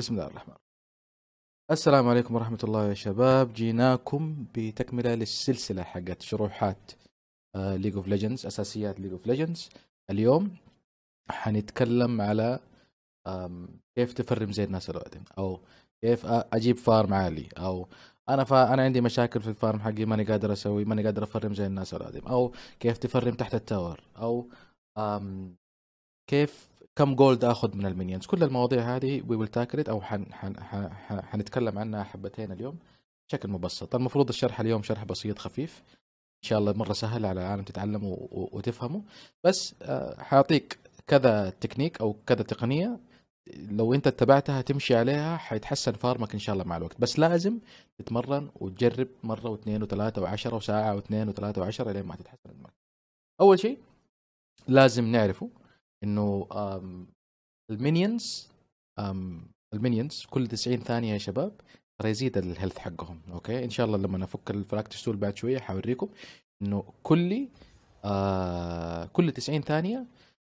بسم الله الرحمن الرحيم السلام عليكم ورحمة الله يا شباب جيناكم بتكملة للسلسلة حقت شروحات ليج اوف ليجندز أساسيات ليج اوف ليجندز اليوم حنتكلم على كيف تفرم زي الناس الوقت أو كيف أجيب فارم عالي أو انا فا انا عندي مشاكل في الفارم حقي ماني قادر اسوي ماني قادر افرم زي الناس القديم او كيف تفرم تحت التاور او كيف كم جولد اخذ من المينيونز كل المواضيع هذه وي ويل تاكلت او حن حن حنتكلم عنها حبتين اليوم بشكل مبسط المفروض الشرح اليوم شرح بسيط خفيف ان شاء الله مره سهل على العالم تتعلموا وتفهمه بس آه، حاعطيك كذا تكنيك او كذا تقنيه لو انت اتبعتها تمشي عليها حيتحسن فارمك ان شاء الله مع الوقت بس لازم تتمرن وتجرب مره واثنين وثلاثه وعشرة وساعه واثنين وثلاثه وعشرة لين ما تتحسن المرة. اول شيء لازم نعرفه انه المينيونز المينيونز كل 90 ثانيه يا شباب ترى يزيد الهيلث حقهم اوكي ان شاء الله لما افك الفراكتس تول بعد شويه حوريكم انه كل آه كل 90 ثانيه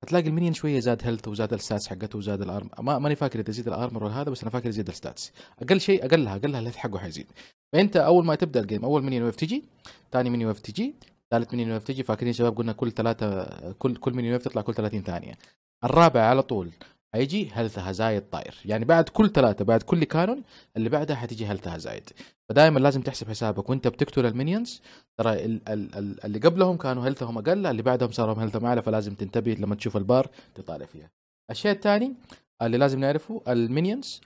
هتلاقي المينيون شويه زاد هيلث وزاد الستاتس حقته وزاد الارم ما ماني فاكر اذا زيد الارمر ولا هذا بس انا فاكر يزيد الستاتس اقل شيء اقلها اقلها الهيلث حقه حيزيد فانت اول ما تبدا الجيم اول مينيون ويف تجي ثاني مينيون ويف تجي ثالث ميني ويف تجي فاكرين شباب قلنا كل ثلاثة كل كل ميني ويف تطلع كل 30 ثانية الرابع على طول هيجي هلثة هزايد طاير يعني بعد كل ثلاثة بعد كل كانون اللي بعدها حتيجي هلثة هزايد فدائما لازم تحسب حسابك وانت بتقتل المينيونز ترى ال ال ال اللي قبلهم كانوا هلثهم اقل اللي بعدهم صاروا هلثهم اعلى فلازم تنتبه لما تشوف البار تطالع فيها الشيء الثاني اللي لازم نعرفه المينيونز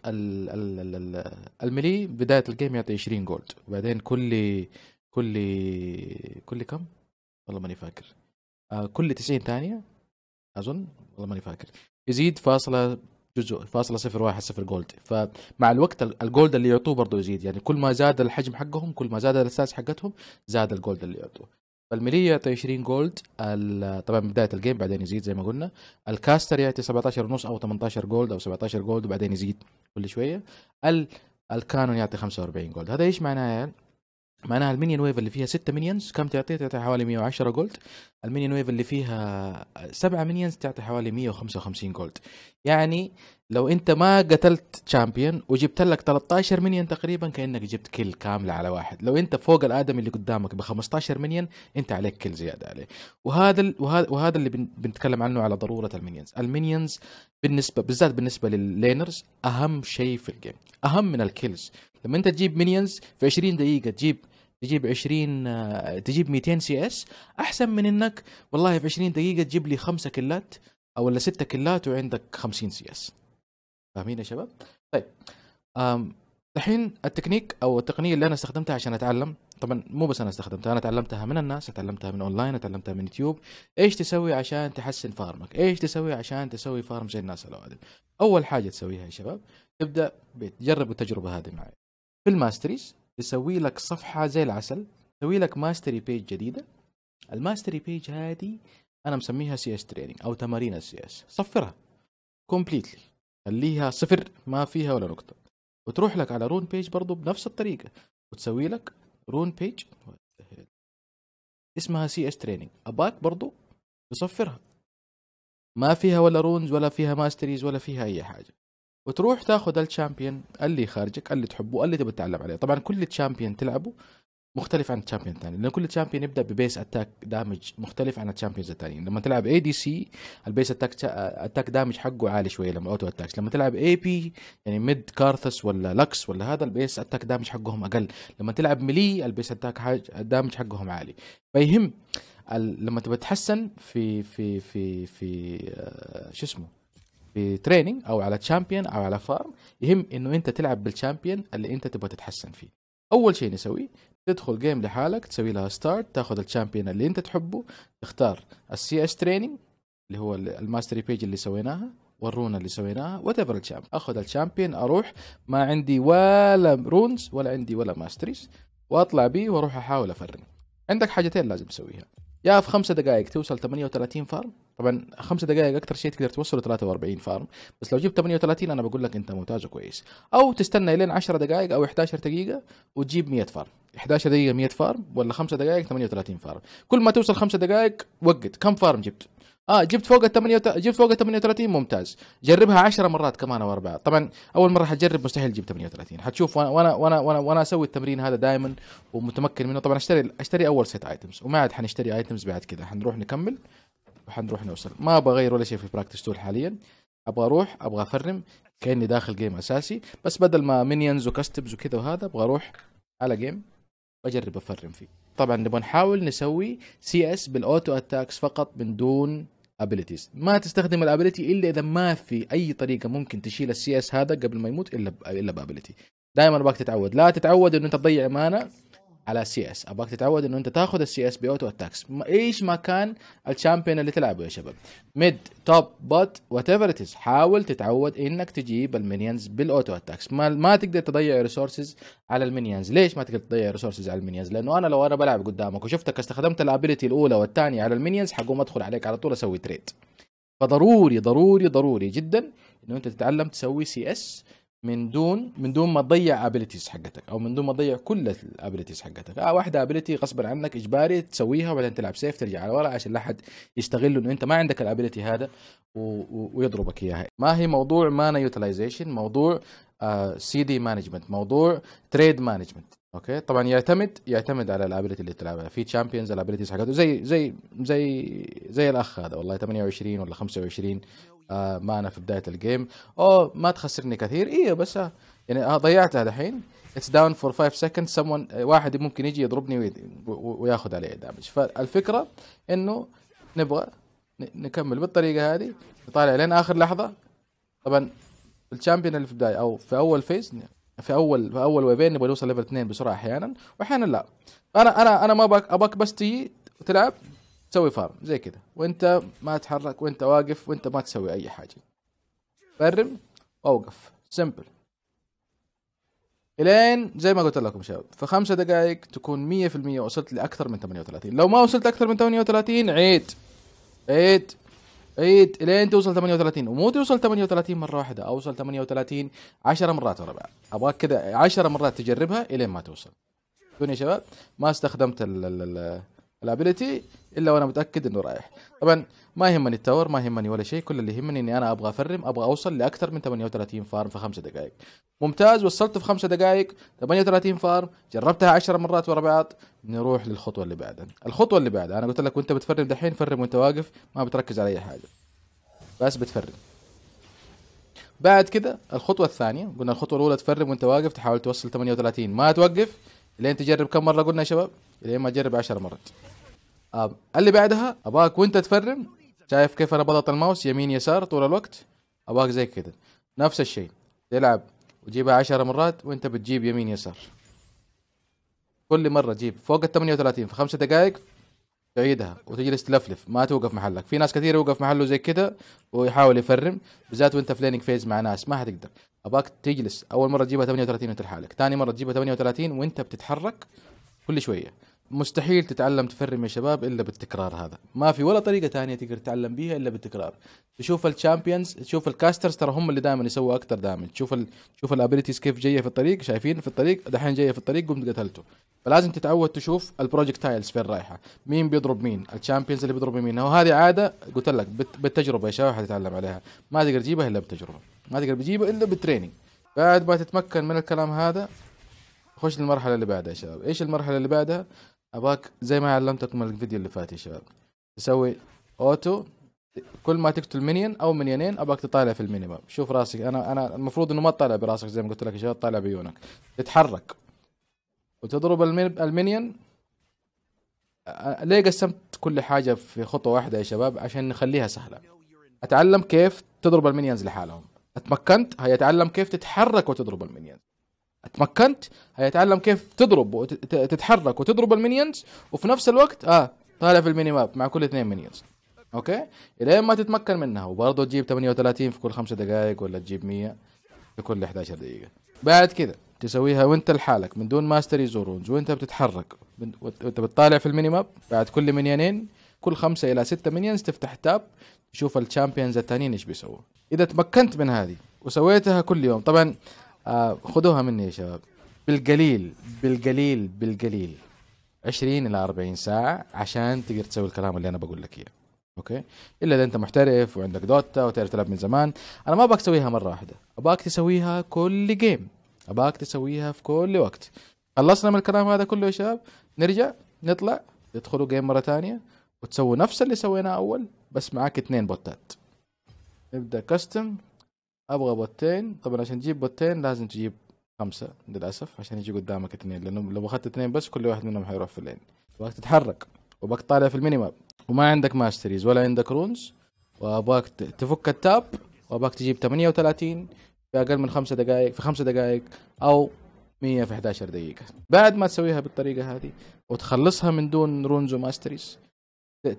الملي بداية الجيم يعطي 20 جولد وبعدين كل كل كل كم والله ماني فاكر آه كل 90 ثانيه اظن والله ماني فاكر يزيد فاصله جزء فاصلة صفر واحد صفر جولد فمع الوقت الجولد اللي يعطوه برضه يزيد يعني كل ما زاد الحجم حقهم كل ما زاد الاساس حقتهم زاد الجولد اللي يعطوه فالميلي يعطي 20 جولد طبعا بدايه الجيم بعدين يزيد زي ما قلنا الكاستر يعطي 17 ونص او 18 جولد او 17 جولد وبعدين يزيد كل شويه الكانون يعطي 45 جولد هذا ايش معناه يعني معناها المينيون ويف اللي فيها 6 مينيونز كم تعطي؟ تعطي حوالي 110 جولد المينيون ويف اللي فيها 7 مينيونز تعطي حوالي 155 جولد يعني لو انت ما قتلت شامبيون وجبت لك 13 مينيون تقريبا كانك جبت كل كامله على واحد لو انت فوق الادمي اللي قدامك ب 15 مينيون انت عليك كل زياده عليه وهذا وهذا, وهذا اللي بنتكلم عنه على ضروره المينيونز المينيونز بالنسبه بالذات بالنسبه لللينرز اهم شيء في الجيم اهم من الكيلز لما انت تجيب مينيونز في 20 دقيقه تجيب تجيب 20 آه، تجيب 200 سي اس احسن من انك والله في 20 دقيقه تجيب لي خمسه كلات او ولا سته كلات وعندك 50 سي اس فاهمين يا شباب طيب الحين التكنيك او التقنيه اللي انا استخدمتها عشان اتعلم طبعا مو بس انا استخدمتها انا تعلمتها من الناس تعلمتها من اونلاين تعلمتها من يوتيوب ايش تسوي عشان تحسن فارمك ايش تسوي عشان تسوي فارم زي الناس الاوادم اول حاجه تسويها يا شباب تبدا بتجرب التجربه هذه معي في الماستريز تسوي لك صفحه زي العسل تسوي لك ماستري بيج جديده الماستري بيج هذه انا مسميها سي اس تريننج او تمارين السي اس صفرها كومبليتلي خليها صفر ما فيها ولا نقطه وتروح لك على رون بيج برضو بنفس الطريقه وتسوي لك رون بيج اسمها سي اس تريننج اباك برضو تصفرها ما فيها ولا رونز ولا فيها ماستريز ولا فيها اي حاجه وتروح تاخذ الشامبيون اللي خارجك اللي تحبه اللي تبي تتعلم عليه طبعا كل تشامبيون تلعبه مختلف عن الشامبيون الثاني لان كل تشامبيون يبدا ببيس اتاك دامج مختلف عن الشامبيونز الثانيين لما تلعب اي دي سي البيس اتاك اتاك دامج حقه عالي شويه لما اوتو اتاكس لما تلعب اي بي يعني ميد كارثس ولا لكس ولا هذا البيس اتاك دامج حقهم اقل لما تلعب ملي البيس اتاك دامج حقهم عالي فيهم لما تبى تحسن في في في في آه، شو اسمه في تريننج او على تشامبيون او على فارم يهم انه انت تلعب بالتشامبيون اللي انت تبغى تتحسن فيه اول شيء نسويه تدخل جيم لحالك تسوي لها ستارت تاخذ الشامبيون اللي انت تحبه تختار السي اس تريننج اللي هو الماستري بيج اللي سويناها والرون اللي سويناها وات ايفر اخذ الشامبيون اروح ما عندي ولا رونز ولا عندي ولا ماستريز واطلع بيه واروح احاول افرم عندك حاجتين لازم تسويها يا في خمسة دقائق توصل 38 فارم طبعا خمسة دقائق اكثر شيء تقدر توصله 43 فارم بس لو جبت 38 انا بقول لك انت ممتاز وكويس او تستنى لين 10 دقائق او 11 دقيقه وتجيب 100 فارم 11 دقيقه 100 فارم ولا 5 دقائق 38 فارم كل ما توصل 5 دقائق وقت كم فارم جبت اه جبت فوق ال 8 جبت فوق ال 38 ممتاز جربها 10 مرات كمان او اربعه طبعا اول مره حتجرب مستحيل تجيب 38 حتشوف وانا وانا وانا وانا, وأنا اسوي التمرين هذا دائما ومتمكن منه طبعا اشتري اشتري اول سيت ايتمز وما عاد حنشتري ايتمز بعد كذا حنروح نكمل وحنروح نوصل ما ابغى اغير ولا شيء في براكتس تول حاليا ابغى اروح ابغى افرم كاني داخل جيم اساسي بس بدل ما مينيونز وكاستمز وكذا وهذا ابغى اروح على جيم واجرب افرم فيه طبعا نبغى نحاول نسوي سي اس بالاوتو اتاكس فقط من دون ابيلتيز ما تستخدم الابيلتي الا اذا ما في اي طريقه ممكن تشيل السي اس هذا قبل ما يموت الا الا بابيلتي دائما ابغاك تتعود لا تتعود انه انت تضيع مانا على سي اس ابغاك تتعود انه انت تاخذ السي اس باوتو اتاكس ايش ما كان الشامبيون اللي تلعبه يا شباب ميد توب بوت وات ايفر ات حاول تتعود انك تجيب المينيونز بالاوتو اتاكس ما, ما تقدر تضيع ريسورسز على المينيونز ليش ما تقدر تضيع ريسورسز على المينيونز لانه انا لو انا بلعب قدامك وشفتك استخدمت الابيلتي الاولى والثانيه على المينيونز حقوم ادخل عليك على طول اسوي تريد فضروري ضروري ضروري جدا انه انت تتعلم تسوي سي اس من دون من دون ما تضيع ابيلتيز حقتك او من دون ما تضيع كل الابيلتيز حقتك آه واحده ابيلتي غصبا عنك اجباري تسويها وبعدين تلعب سيف ترجع على ورا عشان لا حد يستغل انه انت ما عندك الابيلتي هذا و... و... ويضربك اياها ما هي موضوع مانا يوتلايزيشن موضوع سي دي مانجمنت موضوع تريد مانجمنت اوكي طبعا يعتمد يعتمد على الابيلتي اللي تلعبها في تشامبيونز الابيلتيز حقته زي زي زي زي الاخ هذا والله 28 ولا 25 آه، معنا في بدايه الجيم او ما تخسرني كثير ايوه بس آه، يعني آه، ضيعتها الحين اتس داون فور 5 سكند سمون واحد ممكن يجي يضربني وياخذ علي دامج فالفكره انه نبغى نكمل بالطريقه هذه نطالع لين اخر لحظه طبعا الشامبيون اللي في البدايه او في اول فيز في اول في اول ويفين نبغى نوصل ليفل 2 بسرعه احيانا واحيانا لا انا انا انا ما ابغاك بس تجي تلعب تسوي فارم زي كذا وانت ما تحرك وانت واقف وانت ما تسوي اي حاجه فرم اوقف سمبل الين زي ما قلت لكم شباب في خمسة دقائق تكون 100% وصلت لاكثر من 38 لو ما وصلت اكثر من 38 عيد عيد عيد الين توصل 38 ومو توصل 38 مره واحده اوصل 38 10 مرات ورا بعض ابغاك كذا 10 مرات تجربها الين ما توصل شوفوني يا شباب ما استخدمت ال ال الابيلتي الا وانا متاكد انه رايح طبعا ما يهمني التاور ما يهمني ولا شيء كل اللي يهمني اني انا ابغى افرم ابغى اوصل لاكثر من 38 فارم في 5 دقائق ممتاز وصلت في 5 دقائق 38 فارم جربتها 10 مرات ورا بعض نروح للخطوه اللي بعدها الخطوه اللي بعدها انا قلت لك وانت بتفرم دحين فرم وانت واقف ما بتركز على اي حاجه بس بتفرم بعد كده الخطوه الثانيه قلنا الخطوه الاولى تفرم وانت واقف تحاول توصل 38 ما توقف لين تجرب كم مره قلنا يا شباب لين ما تجرب 10 مرات اللي بعدها ابغاك وانت تفرم شايف كيف انا بضغط الماوس يمين يسار طول الوقت ابغاك زي كذا نفس الشيء تلعب وجيبها عشر مرات وانت بتجيب يمين يسار كل مره جيب فوق ال 38 في خمسة دقائق تعيدها وتجلس تلفلف ما توقف محلك في ناس كثير يوقف محله زي كذا ويحاول يفرم بالذات وانت في لينك فيز مع ناس ما حتقدر اباك تجلس اول مره تجيبها 38 وانت لحالك ثاني مره تجيبها 38 وانت بتتحرك كل شويه مستحيل تتعلم تفرم يا شباب الا بالتكرار هذا ما في ولا طريقه ثانيه تقدر تتعلم بيها الا بالتكرار تشوف الشامبيونز تشوف الكاسترز ترى هم اللي دائما يسووا اكثر دامج تشوف ال... تشوف الابيلتيز كيف جايه في الطريق شايفين في الطريق دحين جايه في الطريق قمت قتلته فلازم تتعود تشوف البروجكتايلز فين رايحه مين بيضرب مين الشامبيونز اللي بيضرب مين وهذه عاده قلت لك بت... بالتجربه يا شباب حتتعلم عليها ما تقدر تجيبها الا بالتجربه ما تقدر تجيبها الا بالتريننج بعد ما تتمكن من الكلام هذا خش للمرحلة اللي بعدها يا شباب، ايش المرحلة اللي بعدها؟ اباك زي ما علمتك من الفيديو اللي فات يا شباب تسوي اوتو كل ما تقتل منين او منينين اباك تطالع في المينيمم شوف راسك انا انا المفروض انه ما تطالع براسك زي ما قلت لك يا شباب طالع بعيونك تتحرك وتضرب المينيون ليه قسمت كل حاجه في خطوه واحده يا شباب عشان نخليها سهله اتعلم كيف تضرب المينيونز لحالهم اتمكنت هيتعلم كيف تتحرك وتضرب المينيونز تمكنت هيتعلم كيف تضرب وتتحرك وتضرب المينيونز وفي نفس الوقت اه طالع في الميني ماب مع كل اثنين مينيونز اوكي الين ما تتمكن منها وبرضه تجيب 38 في كل خمسة دقائق ولا تجيب 100 في كل 11 دقيقة بعد كذا تسويها وانت لحالك من دون ماستر يزورونز وانت بتتحرك وانت بتطالع في الميني ماب بعد كل منيانين كل خمسة إلى ستة منيونز تفتح تاب تشوف الشامبيونز التانيين ايش بيسووا إذا تمكنت من هذه وسويتها كل يوم طبعا آه، خذوها مني يا شباب بالقليل بالقليل بالقليل 20 الى 40 ساعه عشان تقدر تسوي الكلام اللي انا بقول لك اياه اوكي الا اذا انت محترف وعندك دوتا وتعرف تلعب من زمان انا ما ابغاك تسويها مره واحده ابغاك تسويها كل جيم ابغاك تسويها في كل وقت خلصنا من الكلام هذا كله يا شباب نرجع نطلع تدخلوا جيم مره ثانيه وتسووا نفس اللي سويناه اول بس معاك اثنين بوتات نبدا كاستم ابغى بوتين طبعا عشان تجيب بوتين لازم تجيب خمسة للأسف عشان يجي قدامك اثنين لأنه لو أخذت اثنين بس كل واحد منهم حيروح في اللين ابغاك تتحرك وابغاك طالع في ماب وما عندك ماستريز ولا عندك رونز وابغاك تفك التاب وابغاك تجيب 38 في أقل من خمسة دقائق في خمسة دقائق أو 100 في 11 دقيقة بعد ما تسويها بالطريقة هذه وتخلصها من دون رونز وماستريز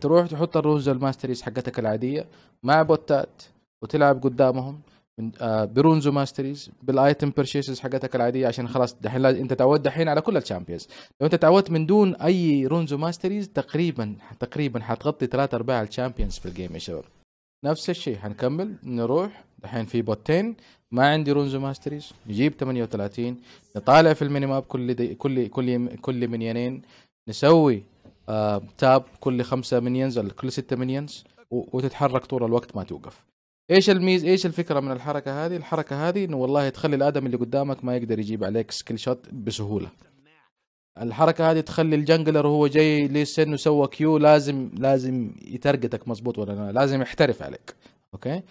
تروح تحط الرونز والماستريز حقتك العادية مع بوتات وتلعب قدامهم من برونزو ماستريز بالايتم بيرشيسز حقتك العاديه عشان خلاص دحين انت تعودت دحين على كل الشامبيونز لو انت تعودت من دون اي رونزو ماستريز تقريبا تقريبا حتغطي ثلاث ارباع الشامبيونز في الجيم يا شباب نفس الشيء حنكمل نروح دحين في بوتين ما عندي رونزو ماستريز نجيب 38 نطالع في ماب كل دي كل كل كل منينين نسوي آه تاب كل خمسة منينز كل ستة منينز وتتحرك طول الوقت ما توقف ايش الميز ايش الفكره من الحركه هذه الحركه هذه انه والله تخلي الادم اللي قدامك ما يقدر يجيب عليك سكيل شوت بسهوله الحركه هذه تخلي الجنجلر وهو جاي لسه انه سوى كيو لازم لازم يترقتك مظبوط ولا لا لازم يحترف عليك اوكي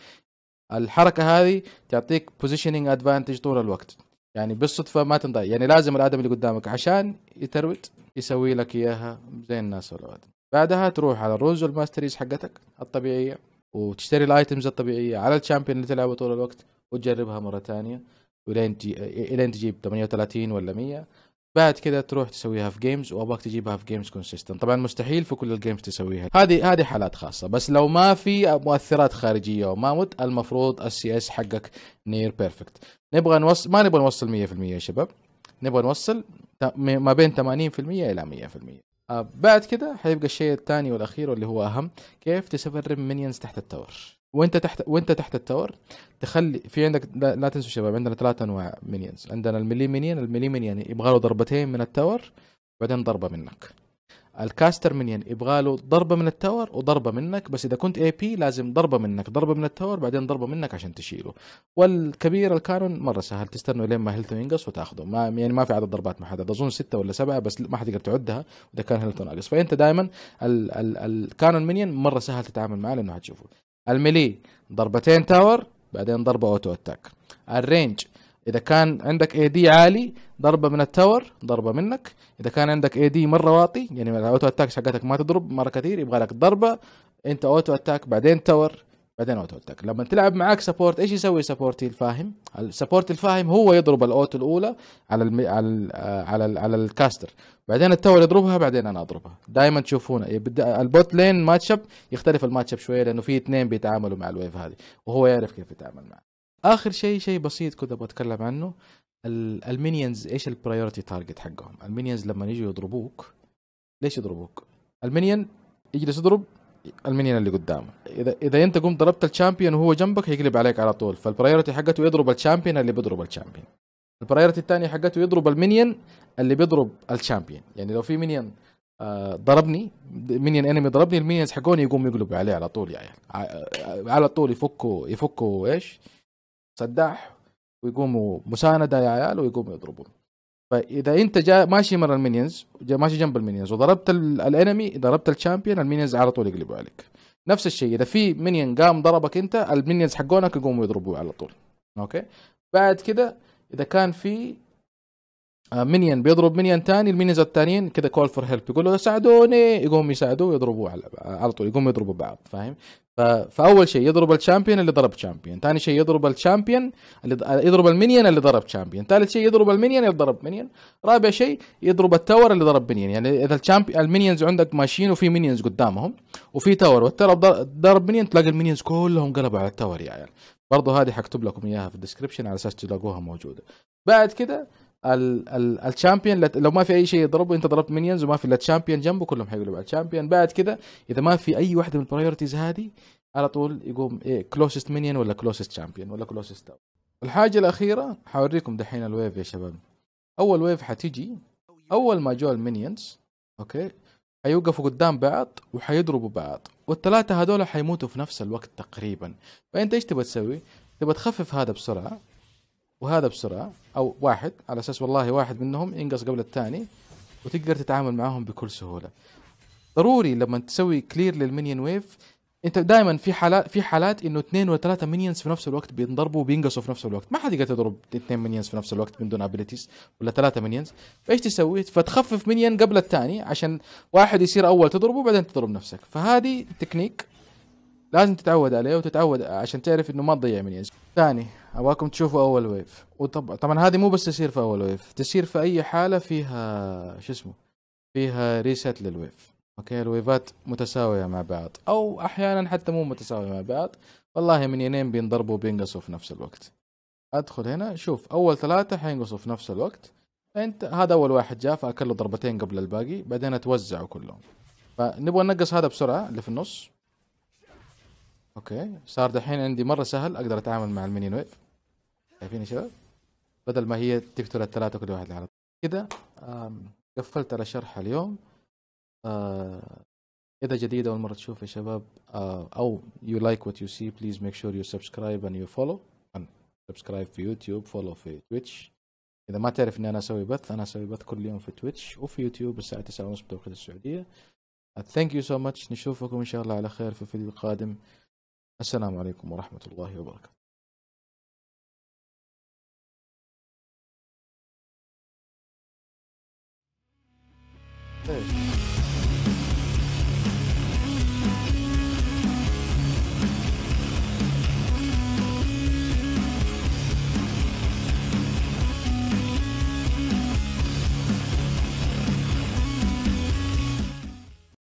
الحركه هذه تعطيك بوزيشننج ادفانتج طول الوقت يعني بالصدفه ما تنضيع يعني لازم الادم اللي قدامك عشان يتروت يسوي لك اياها زي الناس والعواد بعدها تروح على الرولز والماستريز حقتك الطبيعيه وتشتري الايتمز الطبيعيه على الشامبيون اللي تلعبه طول الوقت وتجربها مره ثانيه ولين تجي الين تجيب 38 ولا 100 بعد كذا تروح تسويها في جيمز وابغاك تجيبها في جيمز كونسيستنت طبعا مستحيل في كل الجيمز تسويها هذه هذه حالات خاصه بس لو ما في مؤثرات خارجيه وما مت المفروض السي اس حقك نير بيرفكت نبغى نوصل ما نبغى نوصل 100% يا شباب نبغى نوصل ما بين 80% الى 100% آه، بعد كده حيبقى الشيء الثاني والاخير واللي هو اهم كيف تسبرم منينز تحت التاور وانت تحت وانت تحت التاور تخلي في عندك لا, لا تنسوا شباب عندنا ثلاث انواع منينز عندنا الملي منين الملي منين يعني يبغى له ضربتين من التاور بعدين ضربه منك الكاستر منين يبغى له ضربه من التاور وضربه منك بس اذا كنت اي بي لازم ضربه منك ضربه من التاور بعدين ضربه منك عشان تشيله والكبير الكانون مره سهل تستنوا لين ما هيلثون ينقص وتاخذه ما يعني ما في عدد ضربات محدد اظن سته ولا سبعه بس ما حتقدر تعدها اذا كان هيلثون ناقص فانت دائما الكانون منين مره سهل تتعامل معاه لانه حتشوفه الميلي ضربتين تاور بعدين ضربه اوتو اتاك الرينج اذا كان عندك اي دي عالي ضربه من التاور ضربه منك اذا كان عندك اي دي مره واطي يعني الاوتو اتاك حقتك ما تضرب مره كثير يبغى لك ضربه انت اوتو اتاك بعدين تاور بعدين اوتو اتاك لما تلعب معاك سبورت ايش يسوي سبورتي الفاهم السبورت الفاهم هو يضرب الاوتو الاولى على الم... على ال... على ال... على الكاستر بعدين التاور يضربها بعدين انا اضربها دائما تشوفونا البوت لين ماتش اب يختلف الماتش اب شويه لانه في اثنين بيتعاملوا مع الويف هذه وهو يعرف كيف يتعامل معها اخر شيء شيء بسيط كنت ابغى اتكلم عنه المينيونز ايش البرايورتي تارجت حقهم المينيونز لما يجوا يضربوك ليش يضربوك المينيون يجلس يضرب المينيون اللي قدامه اذا اذا انت قمت ضربت الشامبيون وهو جنبك هيقلب عليك على طول فالبرايورتي حقته يضرب الشامبيون اللي بيضرب الشامبيون البرايورتي الثانيه حقته يضرب المينيون اللي بيضرب الشامبيون يعني لو في مينيون آه، ضربني مينيون انمي ضربني المينيونز حقوني يقوم يقلبوا عليه على طول يعني آه، آه، على طول يفكوا يفكوا ايش سداح ويقوموا مسانده يا عيال ويقوموا يضربون فاذا انت جاي ماشي مرة المينيونز ماشي جنب المينيونز وضربت الانمي ضربت الشامبيون المينيونز على طول يقلبوا عليك نفس الشيء اذا في مينيون قام ضربك انت المينيونز حقونك يقوموا يضربوه على طول اوكي بعد كده اذا كان في آه، مينيون بيضرب مينيون ثاني المينيونز الثانيين كذا كول فور هيلب يقولوا ساعدوني يقوموا يساعدوه ويضربوه على على طول يقوموا يضربوا بعض فاهم فاول شيء يضرب الشامبيون اللي ضرب شامبيون، ثاني شيء يضرب الشامبيون اللي يضرب المنيون اللي ضرب شامبيون، ثالث شيء يضرب المنيون اللي ضرب منيون رابع شيء يضرب التاور اللي ضرب منيون يعني اذا الشامبيون المنيونز عندك ماشيين وفي منيونز قدامهم وفي تاور والتاور ضرب منيون تلاقي المنيونز كلهم قلبوا على التاور يا يعني. عيال. برضه هذه حكتب لكم اياها في الديسكربشن على اساس تلاقوها موجوده. بعد كده الشامبيون لو ما في اي شيء يضربه انت ضربت منيونز وما في الا تشامبيون جنبه كلهم حيقلبوا على الشامبيون بعد كذا اذا ما في اي واحده من البرايورتيز هذه على طول يقوم إيه كلوسست ولا كلوسست شامبيون ولا كلوسست الحاجه الاخيره حوريكم دحين الويف يا شباب اول ويف حتيجي اول ما جو المينيونز اوكي حيوقفوا قدام بعض وحيضربوا بعض والثلاثه هذول حيموتوا في نفس الوقت تقريبا فانت ايش تبغى تسوي تبغى تخفف هذا بسرعه وهذا بسرعه او واحد على اساس والله واحد منهم ينقص قبل الثاني وتقدر تتعامل معاهم بكل سهوله ضروري لما تسوي كلير للمينيون ويف انت دائما في حالات في حالات انه اثنين ولا ثلاثه مينيونز في نفس الوقت بينضربوا وبينقصوا في نفس الوقت ما حد يقدر يضرب اثنين مينيونز في نفس الوقت من دون ابيلتيز ولا ثلاثه مينيونز فايش تسوي فتخفف مينيون قبل الثاني عشان واحد يصير اول تضربه وبعدين تضرب نفسك فهذه تكنيك لازم تتعود عليه وتتعود عشان تعرف انه ما تضيع مينيونز ثاني ابغاكم تشوفوا اول ويف وطبعا طبعا هذه مو بس تصير في اول ويف تصير في اي حاله فيها شو اسمه فيها ريست للويف اوكي الويفات متساويه مع بعض او احيانا حتى مو متساويه مع بعض والله من ينين بينضربوا وبينقصوا في نفس الوقت ادخل هنا شوف اول ثلاثه حينقصوا في نفس الوقت انت هذا اول واحد جاء فاكل له ضربتين قبل الباقي بعدين اتوزعوا كلهم فنبغى ننقص هذا بسرعه اللي في النص اوكي صار دحين عندي مره سهل اقدر اتعامل مع المينين ويف شايفين يا شباب بدل ما هي تقتل الثلاثة كل واحد على طول كده قفلت على شرح اليوم آه، إذا جديد أول مرة تشوف يا شباب آه، أو يو لايك وات يو سي بليز ميك شور يو سبسكرايب اند يو فولو سبسكرايب في يوتيوب فولو في تويتش إذا ما تعرف إني أنا أسوي بث أنا أسوي بث كل يوم في تويتش وفي يوتيوب الساعة 9 ونص بتوقيت السعودية ثانك يو سو ماتش نشوفكم إن شاء الله على خير في الفيديو القادم السلام عليكم ورحمة الله وبركاته 对。